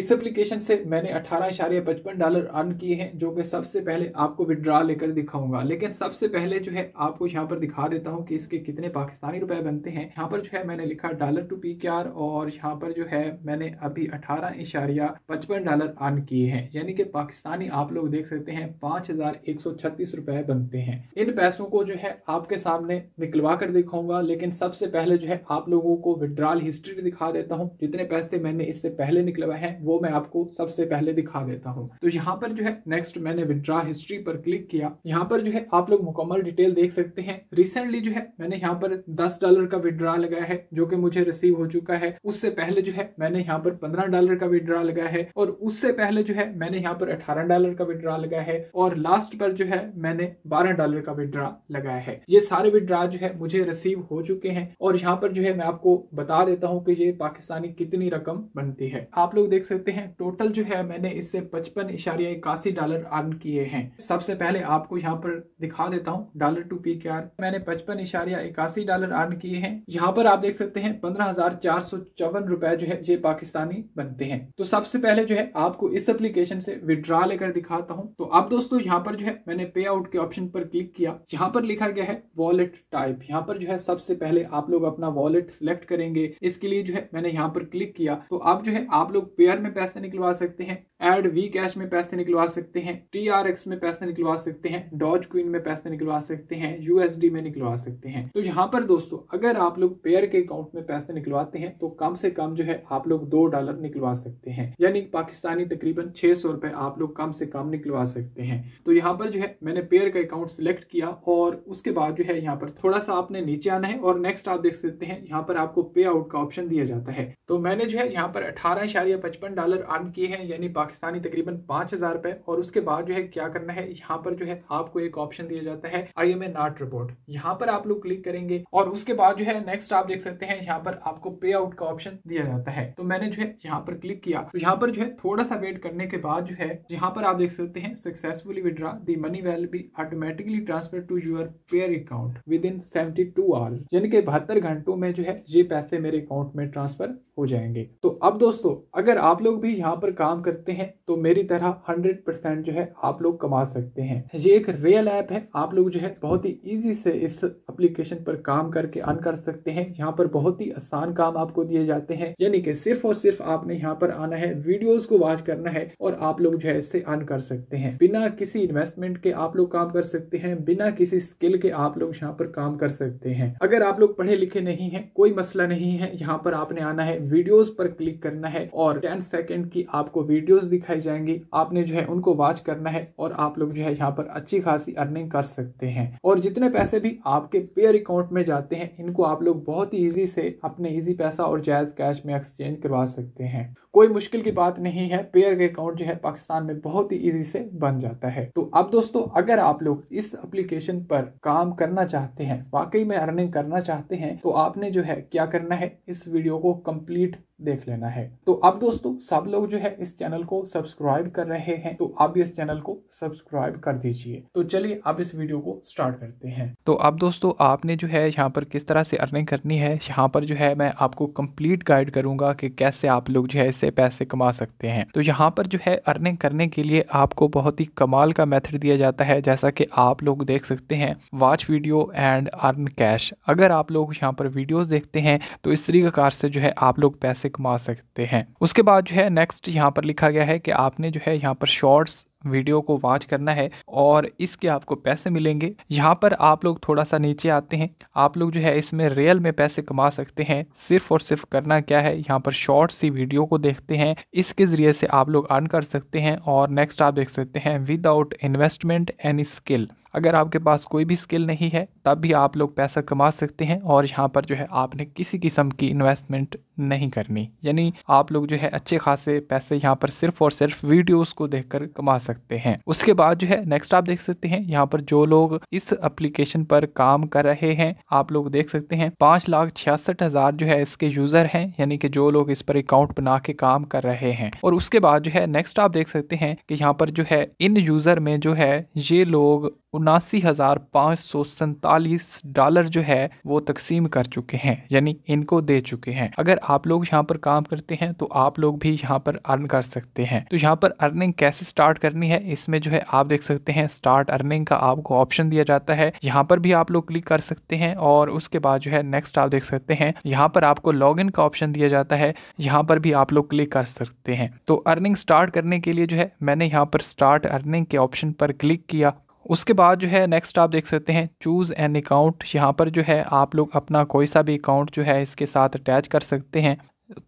इस एप्लीकेशन से मैंने अठारह इशारे पचपन डॉलर अर्न किए हैं जो कि सबसे पहले आपको विड्रॉ लेकर दिखाऊंगा लेकिन सबसे पहले जो है आपको यहाँ पर दिखा देता हूँ कि इसके कितने पाकिस्तानी रुपए बनते हैं यहाँ पर जो है मैंने लिखा डॉलर टू पी और यहाँ पर जो है मैंने अभी अठारह इशारिया पचपन डॉलर अर्न किए हैं यानी कि पाकिस्तानी आप लोग देख सकते हैं पाँच हजार एक सौ छत्तीस रुपए बनते हैं इन पैसों को जो है आपके सामने निकलवा कर दिखाऊंगा लेकिन सबसे पहले जो है आप लोगों को विड्रॉल हिस्ट्री दिखा देता हूँ जितने पैसे मैंने इससे पहले निकलवाए हैं वो मैं आपको सबसे पहले दिखा देता हूँ तो यहाँ पर जो है नेक्स्ट मैंने विद्रॉ हिस्ट्री पर क्लिक किया यहाँ पर जो है आप लोग मुकम्मल डिटेल देख सकते हैं रिसेंटली जो है मैंने यहाँ पर दस डॉलर का विड्रा लगाया है जो की मुझे रिसीव हो चुका है उससे पहले जो है मैंने यहाँ पर पंद्रह डॉलर का विड्रा लगाया है और उससे पहले जो है मैंने यहाँ पर अठारह डॉलर का विड्रा लगाया है और लास्ट पर जो है मैंने बारह डॉलर का विड्रा लगाया है ये सारे विड्रा जो है मुझे रिसीव हो चुके हैं और यहाँ पर जो है मैं आपको बता देता हूँ कि ये पाकिस्तानी कितनी रकम बनती है आप लोग देख सकते सकते हैं टोटल जो है मैंने इससे पचपन इशारिया इक्यासी डॉलर अर्न किए हैं सबसे पहले आपको यहाँ पर दिखा देता हूँ dollar to P K R मैंने पचपन इशारिया इक्यासी डॉलर अर्न किए हैं यहाँ पर आप देख सकते हैं पंद्रह हजार चार सौ चौवन रुपए जो है ये पाकिस्तानी बनते हैं तो सबसे पहले जो है आपको इस एप्लीकेशन से विड्रॉ लेकर दिखाता हूँ तो अब दोस्तों यहाँ पर जो है मैंने पे आउट के ऑप्शन पर क्लिक किया यहाँ पर लिखा गया है वॉलेट टाइप यहाँ पर जो है सबसे पहले आप लोग अपना वॉलेट सिलेक्ट करेंगे इसके लिए जो है मैंने यहाँ पर क्लिक किया तो अब जो है आप लोग पेयर घर में पैसे निकलवा सकते हैं एड वी कैश में पैसे निकलवा सकते हैं टी आर एक्स में पैसे निकलवा सकते हैं डॉज क्वीन में पैसे निकलवा सकते हैं यूएसडी में निकलवा सकते हैं तो यहाँ पर दोस्तों अगर आप लोग पेयर के अकाउंट में पैसे निकलवाते हैं तो कम से कम जो है आप लोग दो डॉलर निकलवा सकते हैं यानी पाकिस्तानी तकरीबन छह सौ रुपए आप लोग कम से कम निकलवा सकते हैं तो यहाँ पर जो है मैंने पेयर का अकाउंट सिलेक्ट किया और उसके बाद जो है यहाँ पर थोड़ा सा आपने नीचे आना है और नेक्स्ट आप देख सकते हैं यहाँ पर आपको पे आउट का ऑप्शन दिया जाता है तो मैंने जो है यहाँ पर अठारह डॉलर अर्न किए हैं यानी पाकिस्तानी तकरीबन पांच हज़ार रुपए और उसके बाद जो है क्या करना है यहाँ पर जो है आपको एक ऑप्शन दिया जाता है I am a not report यहाँ पर आप लोग क्लिक करेंगे और उसके बाद जो है नेक्स्ट आप देख सकते हैं यहाँ पर आपको पे आउट का ऑप्शन दिया जाता है तो मैंने जो है यहाँ पर क्लिक किया तो यहाँ पर जो है थोड़ा सा वेट करने के बाद जो है यहाँ पर आप देख सकते हैं successfully withdraw the money will be automatically transfer to your Payeer account within seventy two hours यानी कि बहत्तर घंटों में जो है ये पैसे मेरे अकाउंट में ट्रांसफर हो जाएंगे तो अब दोस्तों अगर आप लोग भी यहाँ पर काम करते हैं हैं तो मेरी तरह हंड्रेड परसेंट जो है आप लोग कमा सकते हैं ये एक रियल ऐप है आप लोग जो है बहुत ही ईजी से इस एप्लीकेशन पर काम करके अन कर सकते हैं यहाँ पर बहुत ही आसान काम आपको दिए जाते हैं यानी कि सिर्फ और सिर्फ आपने यहाँ पर आना है वीडियोज को वॉच करना है और आप लोग जो है इससे अन कर सकते हैं बिना किसी इन्वेस्टमेंट के आप लोग काम कर सकते हैं बिना किसी स्किल के आप लोग यहाँ पर काम कर सकते हैं अगर आप लोग पढ़े लिखे नहीं है कोई मसला नहीं है यहाँ पर आपने आना है वीडियोज पर क्लिक करना है और टेन सेकेंड की आपको वीडियोज वीडियोस दिखाई जाएंगी आपने जो है उनको वॉच करना है और आप लोग जो है यहाँ पर अच्छी खासी अर्निंग कर सकते हैं और जितने पैसे भी आपके पेयर अकाउंट में जाते हैं इनको आप लोग बहुत ही ईजी से अपने ईजी पैसा और जायज़ कैश में एक्सचेंज करवा सकते हैं कोई मुश्किल की बात नहीं है पेयर अकाउंट जो है पाकिस्तान में बहुत ही ईजी से बन जाता है तो अब दोस्तों अगर आप लोग इस एप्लीकेशन पर काम करना चाहते हैं वाकई में अर्निंग करना चाहते हैं तो आपने जो है क्या करना है इस वीडियो को कंप्लीट देख लेना है तो अब दोस्तों सब लोग जो है इस चैनल को सब्सक्राइब कर रहे हैं तो आप भी इस चैनल को सब्सक्राइब कर दीजिए तो चलिए अब इस वीडियो को स्टार्ट करते हैं तो अब दोस्तों आपने जो है यहाँ पर किस तरह से अर्निंग करनी है यहाँ पर जो है मैं आपको कंप्लीट गाइड करूंगा कि कैसे आप लोग जो है इससे पैसे कमा सकते हैं तो यहाँ पर जो है अर्निंग करने के लिए आपको बहुत ही कमाल का मेथड दिया जाता है जैसा कि आप लोग देख सकते हैं watch video and earn cash अगर आप लोग यहाँ पर वीडियोज देखते हैं तो इस तरीके से जो है आप लोग पैसे पैसे कमा सकते हैं उसके बाद जो है नेक्स्ट यहाँ पर लिखा गया है कि आपने जो है यहाँ पर शॉर्ट्स वीडियो को वॉच करना है और इसके आपको पैसे मिलेंगे यहाँ पर आप लोग थोड़ा सा नीचे आते हैं आप लोग जो है इसमें रियल में पैसे कमा सकते हैं सिर्फ और सिर्फ करना क्या है यहाँ पर शॉर्ट सी वीडियो को देखते हैं इसके ज़रिए से आप लोग अर्न कर सकते हैं और नेक्स्ट आप देख सकते हैं विदाउट इन्वेस्टमेंट एनी स्किल अगर आपके पास कोई भी स्किल नहीं है तब भी आप लोग पैसा कमा सकते हैं और यहाँ पर जो है आपने किसी किस्म की इन्वेस्टमेंट नहीं करनी यानी आप लोग जो है अच्छे खासे पैसे यहाँ पर सिर्फ और सिर्फ वीडियोस को देखकर कमा सकते हैं उसके बाद जो है नेक्स्ट आप देख सकते हैं यहाँ पर जो लोग इस एप्लीकेशन पर काम कर रहे हैं आप लोग देख सकते हैं पाँच लाख छियासठ हजार जो है इसके यूजर हैं यानी कि जो लोग इस पर अकाउंट बना के काम कर रहे हैं और उसके बाद जो है नेक्स्ट आप देख सकते हैं कि यहाँ पर जो है इन यूजर में जो है ये लोग उनासी हज़ार पाँच सौ सैतालीस डॉलर जो है वो तकसीम कर चुके हैं यानी इनको दे चुके हैं अगर आप लोग यहाँ पर काम करते हैं तो आप लोग भी यहाँ पर अर्न कर सकते हैं तो यहाँ पर अर्निंग कैसे स्टार्ट करनी है इसमें जो है आप देख सकते हैं स्टार्ट अर्निंग का आपको ऑप्शन दिया जाता है यहाँ पर भी आप लोग क्लिक कर सकते हैं और उसके बाद जो है नेक्स्ट आप देख सकते हैं यहाँ पर आपको लॉग का ऑप्शन दिया जाता है यहाँ पर भी आप लोग क्लिक कर सकते हैं तो अर्निंग स्टार्ट करने के लिए जो है मैंने यहाँ पर स्टार्ट अर्निंग के ऑप्शन पर क्लिक किया उसके बाद जो है नेक्स्ट आप देख सकते हैं चूज़ एन अकाउंट यहाँ पर जो है आप लोग अपना कोई सा भी अकाउंट जो है इसके साथ अटैच कर सकते हैं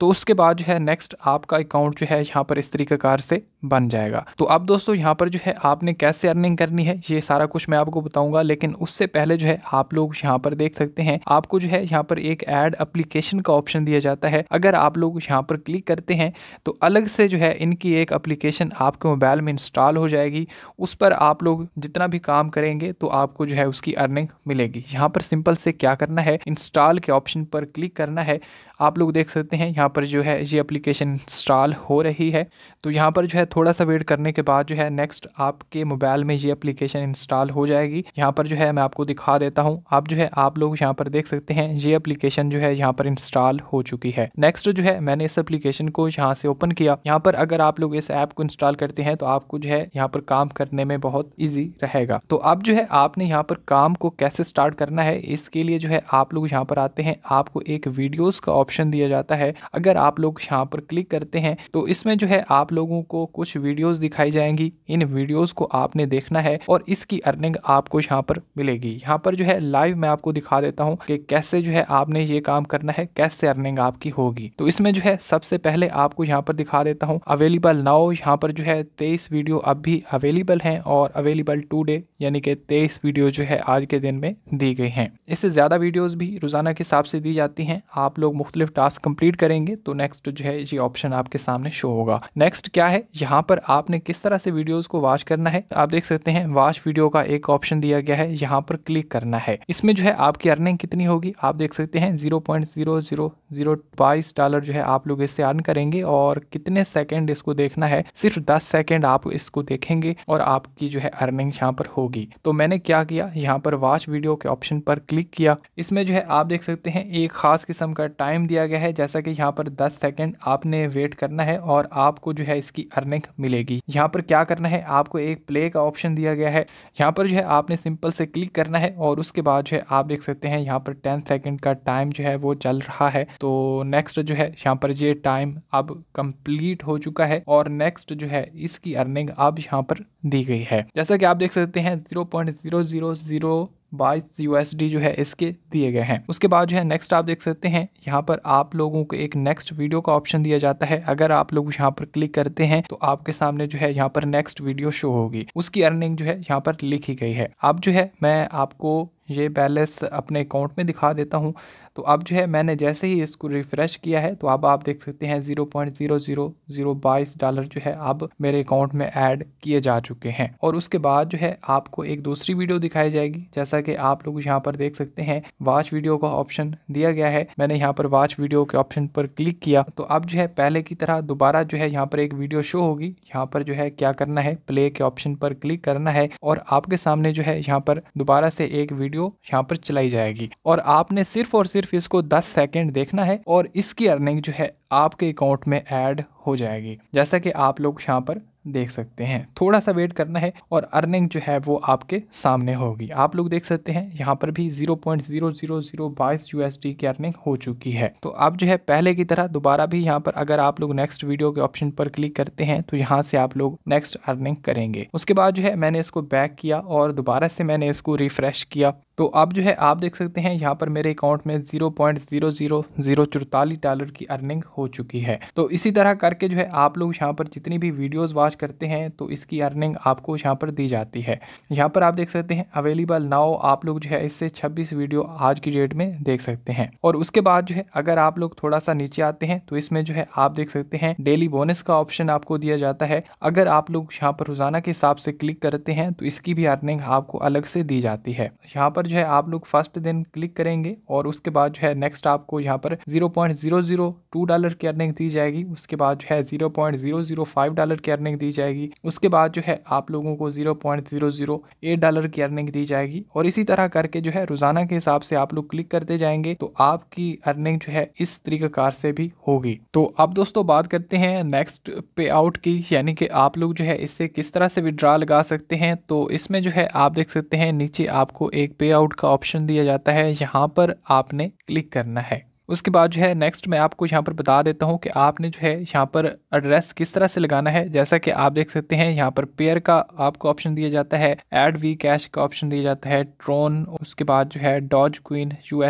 तो उसके बाद जो है नेक्स्ट आपका अकाउंट जो है यहाँ पर इस तरीक़ाकार से बन जाएगा तो अब दोस्तों यहाँ पर जो है आपने कैसे अर्निंग करनी है ये सारा कुछ मैं आपको बताऊंगा लेकिन उससे पहले जो है आप लोग यहाँ पर देख सकते हैं आपको जो है यहाँ पर एक एड अप्लीकेशन का ऑप्शन दिया जाता है अगर आप लोग यहाँ पर क्लिक करते हैं तो अलग से जो है इनकी एक अप्लीकेशन आपके मोबाइल में इंस्टॉल हो जाएगी उस पर आप लोग जितना भी काम करेंगे तो आपको जो है उसकी अर्निंग मिलेगी यहाँ पर सिंपल से क्या करना है इंस्टॉल के ऑप्शन पर क्लिक करना है आप लोग देख सकते हैं यहाँ पर जो है ये अप्लीकेशन इंस्टॉल हो रही है तो यहाँ पर जो है थोड़ा सा वेट करने के बाद जो है नेक्स्ट आपके मोबाइल में ये अप्लीकेशन इंस्टॉल हो जाएगी यहाँ पर जो है मैं आपको दिखा देता हूँ आप जो है आप लोग यहाँ पर देख सकते हैं ये अप्लीकेशन जो है यहाँ पर इंस्टॉल हो चुकी है नेक्स्ट जो है मैंने इस अप्लीकेशन को यहाँ से ओपन किया यहाँ पर अगर आप लोग इस ऐप को इंस्टॉल करते हैं तो आपको जो है यहाँ पर काम करने में बहुत ईजी रहेगा तो अब जो है आपने यहाँ पर काम को कैसे स्टार्ट करना है इसके लिए जो है आप लोग यहाँ पर आते हैं आपको एक वीडियोज का ऑप्शन दिया जाता है अगर आप लोग यहाँ पर क्लिक करते हैं तो इसमें जो है आप लोगों को कुछ वीडियोस दिखाई जाएंगी इन वीडियोस को आपने देखना है और इसकी अर्निंग आपको यहाँ पर मिलेगी यहाँ पर जो है लाइव मैं आपको दिखा देता हूँ कि कैसे जो है आपने ये काम करना है कैसे अर्निंग आपकी होगी तो इसमें जो है सबसे पहले आपको यहाँ पर दिखा देता हूँ अवेलेबल नाउ यहाँ पर जो है तेईस वीडियो अब भी अवेलेबल है और अवेलेबल टू डे यानी कि तेईस वीडियो जो है आज के दिन में दी गई है इससे ज़्यादा वीडियोज भी रोज़ाना के हिसाब से दी जाती है आप लोग मुख्तलिफ टास्क कंप्लीट करेंगे तो नेक्स्ट जो है ये ऑप्शन आपके सामने शो होगा नेक्स्ट क्या है यहाँ जहाँ पर आपने किस तरह से वीडियोस को वॉच करना है आप देख सकते हैं वॉच वीडियो का एक ऑप्शन दिया गया है यहाँ पर क्लिक करना है इसमें जो है आपकी अर्निंग कितनी होगी आप देख सकते हैं zero point zero zero zero बाईस डॉलर जो है आप लोग इससे अर्न करेंगे और कितने सेकेंड इसको देखना है सिर्फ दस सेकेंड आप इसको देखेंगे और आपकी जो है अर्निंग यहाँ पर होगी तो मैंने क्या किया यहाँ पर वॉच वीडियो के ऑप्शन पर क्लिक किया इसमें जो है आप देख सकते हैं एक खास किस्म का टाइम दिया गया है जैसा कि यहाँ पर दस सेकेंड आपने वेट करना है और आपको जो है इसकी अर्निंग लिंक मिलेगी यहाँ पर क्या करना है आपको एक प्ले का ऑप्शन दिया गया है यहाँ पर जो है आपने सिंपल से क्लिक करना है और उसके बाद जो है आप देख सकते हैं यहाँ पर टेन सेकेंड का टाइम जो है वो चल रहा है तो नेक्स्ट जो है यहाँ पर ये टाइम अब कंप्लीट हो चुका है और नेक्स्ट जो है इसकी अर्निंग अब यहाँ पर दी गई है जैसा कि आप देख सकते हैं जीरो बाईस यूएसडी जो है इसके दिए गए हैं उसके बाद जो है नेक्स्ट आप देख सकते हैं यहाँ पर आप लोगों को एक नेक्स्ट वीडियो का ऑप्शन दिया जाता है अगर आप लोग यहाँ पर क्लिक करते हैं तो आपके सामने जो है यहाँ पर नेक्स्ट वीडियो शो होगी उसकी अर्निंग जो है यहाँ पर लिखी गई है अब जो है मैं आपको ये बैलेंस अपने अकाउंट में दिखा देता हूँ तो अब जो है मैंने जैसे ही इसको रिफ़्रेश किया है तो अब आप देख सकते हैं zero point zero zero zero बाईस डॉलर जो है अब मेरे अकाउंट में ऐड किए जा चुके हैं और उसके बाद जो है आपको एक दूसरी वीडियो दिखाई जाएगी जैसा कि आप लोग यहाँ पर देख सकते हैं वॉच वीडियो का ऑप्शन दिया गया है मैंने यहाँ पर वॉच वीडियो के ऑप्शन पर क्लिक किया तो अब जो है पहले की तरह दोबारा जो है यहाँ पर एक वीडियो शो होगी यहाँ पर जो है क्या करना है प्ले के ऑप्शन पर क्लिक करना है और आपके सामने जो है यहाँ पर दोबारा से एक वीडियो यहाँ पर चलाई जाएगी और आपने सिर्फ और सिर्फ सिर्फ इसको 10 सेकंड देखना है और इसकी अर्निंग जो है आपके अकाउंट में ऐड हो जाएगी जैसा कि आप लोग यहाँ पर देख सकते हैं थोड़ा सा वेट करना है और अर्निंग जो है वो आपके सामने होगी आप लोग देख सकते हैं यहाँ पर भी zero point zero zero zero बाईस यूएसडी की अर्निंग हो चुकी है तो अब जो है पहले की तरह दोबारा भी यहाँ पर अगर आप लोग नेक्स्ट वीडियो के ऑप्शन पर क्लिक करते हैं तो यहाँ से आप लोग नेक्स्ट अर्निंग करेंगे उसके बाद जो है मैंने इसको बैक किया और दोबारा से मैंने इसको रिफ्रेश किया तो अब जो है आप देख सकते हैं यहाँ पर मेरे अकाउंट में zero point zero zero zero चौतालीस डॉलर की अर्निंग हो चुकी है तो इसी तरह करके जो है आप लोग यहाँ पर जितनी भी वीडियोस वॉच करते हैं तो इसकी अर्निंग आपको यहाँ पर दी जाती है यहाँ पर आप देख सकते हैं अवेलेबल नाउ आप लोग जो है इससे छब्बीस वीडियो आज की डेट में देख सकते हैं और उसके बाद जो है अगर आप लोग थोड़ा सा नीचे आते हैं तो इसमें जो है आप देख सकते हैं डेली बोनस का ऑप्शन आपको दिया जाता है अगर आप लोग यहाँ पर रोजाना के हिसाब से क्लिक करते हैं तो इसकी भी अर्निंग आपको अलग से दी जाती है यहाँ पर जो है आप लोग फर्स्ट दिन क्लिक करेंगे और उसके बाद जो है नेक्स्ट आपको यहाँ पर zero point zero zero two dollar की अर्निंग दी जाएगी उसके बाद जो है zero point zero zero five dollar की अर्निंग दी जाएगी उसके बाद जो है आप लोगों को zero point zero zero eight dollar की अर्निंग दी जाएगी और इसी तरह करके जो है रोजाना के हिसाब से आप लोग क्लिक करते जाएंगे तो आपकी अर्निंग जो है इस तरीकाकार से भी होगी तो अब दोस्तों बात करते हैं नेक्स्ट पे आउट की यानी कि आप लोग जो है इससे किस तरह से विड्रा लगा सकते हैं तो इसमें जो है आप देख सकते हैं नीचे आपको एक पे आउट का ऑप्शन दिया जाता है यहाँ पर आपने क्लिक करना है उसके बाद जो है नेक्स्ट मैं आपको यहाँ पर बता देता हूँ कि आपने जो है यहाँ पर एड्रेस किस तरह से लगाना है जैसा कि आप देख सकते हैं यहाँ पर पेयर का आपको ऑप्शन दिया जाता है एड वी कैश का ऑप्शन दिया जाता है ट्रोन उसके बाद जो है डॉज क्वीन यू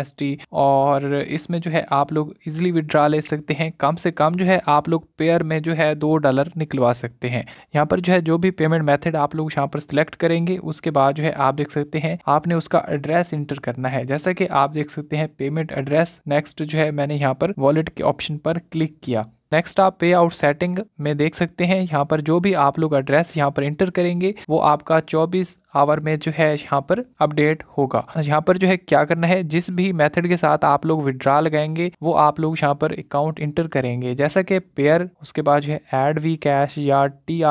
और इसमें जो है आप लोग इजिली विड्रा ले सकते हैं कम से कम जो है आप लोग पेयर में जो है दो डॉलर निकलवा सकते हैं यहाँ पर जो है जो भी पेमेंट मेथड आप लोग यहाँ पर सिलेक्ट करेंगे उसके बाद जो है आप देख सकते हैं आपने उसका एड्रेस इंटर करना है जैसा कि आप देख सकते हैं पेमेंट एड्रेस नेक्स्ट जो है मैंने यहाँ पर वॉलेट के ऑप्शन पर क्लिक किया नेक्स्ट आप पे आउट सेटिंग में देख सकते हैं यहाँ पर जो भी आप लोग एड्रेस यहाँ पर इंटर करेंगे वो आपका 24 आवर में जो है यहाँ पर अपडेट होगा यहाँ पर जो है क्या करना है जिस भी मेथड के साथ आप लोग विड्रा लगाएंगे वो आप लोग यहाँ पर अकाउंट इंटर करेंगे जैसा कि पेयर उसके बाद जो है एड वी कैश या टी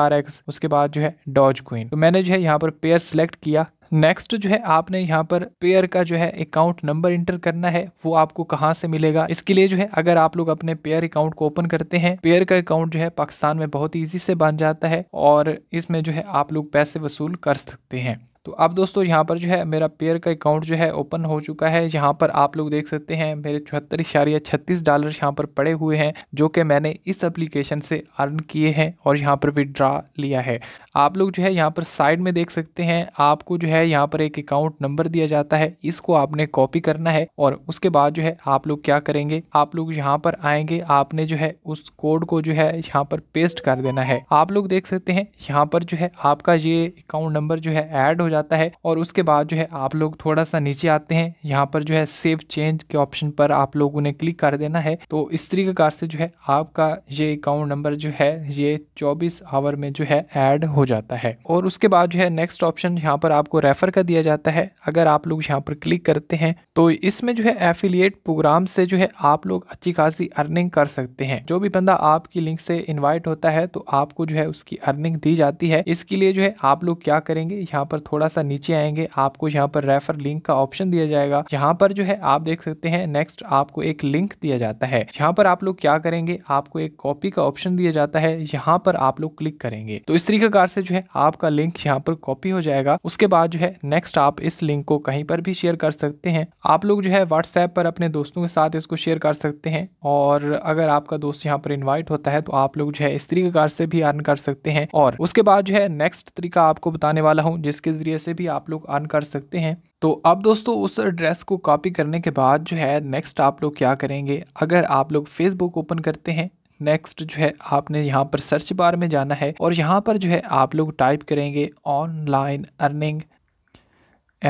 उसके बाद जो है डॉज क्वीन तो मैंने जो है यहाँ पर पेयर सेलेक्ट किया नेक्स्ट जो है आपने यहाँ पर पेयर का जो है अकाउंट नंबर इंटर करना है वो आपको कहाँ से मिलेगा इसके लिए जो है अगर आप लोग अपने पेयर अकाउंट को ओपन करते हैं पेयर का अकाउंट जो है पाकिस्तान में बहुत ईजी से बन जाता है और इसमें जो है आप लोग पैसे वसूल कर सकते हैं तो अब दोस्तों यहाँ पर जो है मेरा पेयर का अकाउंट जो है ओपन हो चुका है यहाँ पर आप लोग देख सकते हैं मेरे चौहत्तर इशारिया छत्तीस डॉलर यहाँ पर पड़े हुए हैं जो कि मैंने इस एप्लीकेशन से अर्न किए हैं और यहाँ पर विड्रा लिया है आप लोग जो है यहाँ पर साइड में देख सकते हैं आपको जो है यहाँ पर एक अकाउंट नंबर दिया जाता है इसको आपने कॉपी करना है और उसके बाद जो है आप लोग क्या करेंगे आप लोग यहाँ पर आएंगे आपने जो है उस कोड को जो है यहाँ पर पेस्ट कर देना है आप लोग देख सकते हैं यहाँ पर जो है आपका ये अकाउंट नंबर जो है ऐड हो जाता है और उसके बाद जो है आप लोग थोड़ा सा नीचे आते हैं यहाँ पर जो है सेव चेंज के ऑप्शन पर आप लोग उन्हें क्लिक कर देना है तो इस तरीके से जो है आपका ये अकाउंट नंबर जो है ये चौबीस आवर में जो है एड हो हो जाता है और उसके बाद जो है नेक्स्ट ऑप्शन यहाँ पर आपको रेफर कर दिया जाता है अगर आप लोग यहाँ पर क्लिक करते हैं तो इसमें जो है एफिलियट प्रोग्राम से जो है आप लोग अच्छी खासी अर्निंग कर सकते हैं जो भी बंदा आपकी लिंक से इन्वाइट होता है तो आपको जो है उसकी अर्निंग दी जाती है इसके लिए जो है आप लोग क्या करेंगे यहाँ पर थोड़ा सा नीचे आएंगे आपको यहाँ पर रेफर लिंक का ऑप्शन दिया जाएगा यहाँ पर जो है आप देख सकते हैं नेक्स्ट आपको एक लिंक दिया जाता है यहाँ पर आप लोग क्या करेंगे आपको एक कॉपी का ऑप्शन दिया जाता है यहाँ पर आप लोग क्लिक करेंगे तो इस तरीके से जो है आपका लिंक यहाँ पर कॉपी हो जाएगा उसके बाद जो है नेक्स्ट आप इस लिंक को कहीं पर भी शेयर कर सकते हैं आप लोग जो है व्हाट्सएप पर अपने दोस्तों के साथ इसको शेयर कर सकते हैं और अगर आपका दोस्त यहाँ पर इन्वाइट होता है तो आप लोग जो है इस तरीके से भी अर्न कर सकते हैं और उसके बाद जो है नेक्स्ट तरीका आपको बताने वाला हूँ जिसके जरिए से भी आप लोग अर्न कर सकते हैं तो अब दोस्तों उस एड्रेस को कॉपी करने के बाद जो है नेक्स्ट आप लोग क्या करेंगे अगर आप लोग फेसबुक ओपन करते हैं नेक्स्ट जो है आपने यहाँ पर सर्च बार में जाना है और यहाँ पर जो है आप लोग टाइप करेंगे ऑनलाइन अर्निंग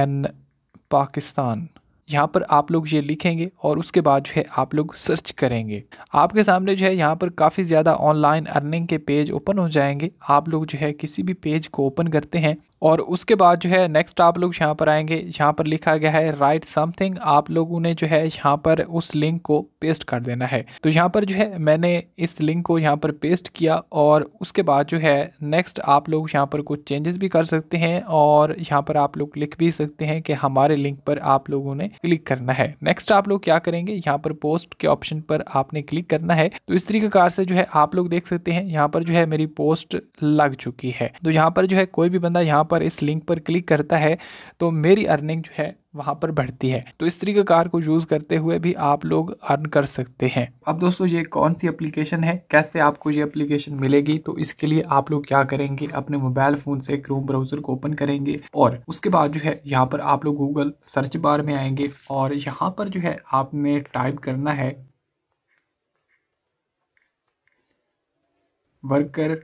एन पाकिस्तान यहाँ पर आप लोग ये लिखेंगे और उसके बाद जो है आप लोग सर्च करेंगे आपके सामने जो है यहाँ पर काफ़ी ज़्यादा ऑनलाइन अर्निंग के पेज ओपन हो जाएंगे आप लोग जो है किसी भी पेज को ओपन करते हैं और उसके बाद जो है नेक्स्ट आप लोग यहाँ पर आएंगे यहाँ पर लिखा गया है राइट समथिंग आप लोगों ने जो है यहाँ पर उस लिंक को पेस्ट कर देना है तो यहाँ पर जो है मैंने इस लिंक को यहाँ पर पेस्ट किया और उसके बाद जो है नेक्स्ट आप लोग यहाँ पर कुछ चेंजेस भी कर सकते हैं और यहाँ पर आप लोग लिख भी सकते हैं कि हमारे लिंक पर आप लोगों ने क्लिक करना है नेक्स्ट आप लोग क्या करेंगे यहाँ पर पोस्ट के ऑप्शन पर आपने क्लिक करना है तो इस तरीके कार से जो है आप लोग देख सकते हैं यहाँ पर जो है मेरी पोस्ट लग चुकी है तो यहाँ पर जो है कोई भी बंदा यहाँ पर इस लिंक पर क्लिक करता है तो मेरी अर्निंग जो है वहाँ पर बढ़ती है तो इस तरीके कार को यूज़ करते हुए भी आप लोग अर्न कर सकते हैं अब दोस्तों ये कौन सी एप्लीकेशन है कैसे आपको ये एप्लीकेशन मिलेगी तो इसके लिए आप लोग क्या करेंगे अपने मोबाइल फ़ोन से क्रोम ब्राउज़र को ओपन करेंगे और उसके बाद जो है यहाँ पर आप लोग गूगल सर्च बार में आएंगे और यहाँ पर जो है आपने टाइप करना है वर्कर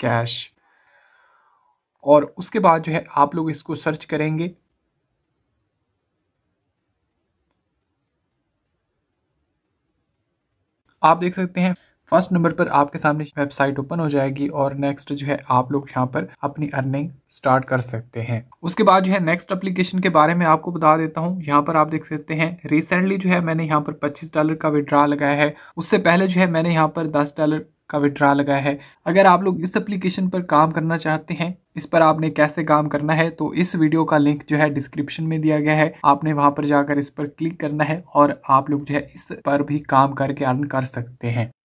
कैश और उसके बाद जो है आप लोग इसको सर्च करेंगे आप देख सकते हैं फर्स्ट नंबर पर आपके सामने वेबसाइट ओपन हो जाएगी और नेक्स्ट जो है आप लोग यहाँ पर अपनी अर्निंग स्टार्ट कर सकते हैं उसके बाद जो है नेक्स्ट एप्लीकेशन के बारे में आपको बता देता हूँ यहाँ पर आप देख सकते हैं रिसेंटली जो है मैंने यहाँ पर 25 डॉलर का विड्रा लगाया है उससे पहले जो है मैंने यहाँ पर दस डॉलर का विड्रा लगाया है अगर आप लोग इस एप्लीकेशन पर काम करना चाहते हैं इस पर आपने कैसे काम करना है तो इस वीडियो का लिंक जो है डिस्क्रिप्शन में दिया गया है आपने वहां पर जाकर इस पर क्लिक करना है और आप लोग जो है इस पर भी काम करके अर्न कर सकते हैं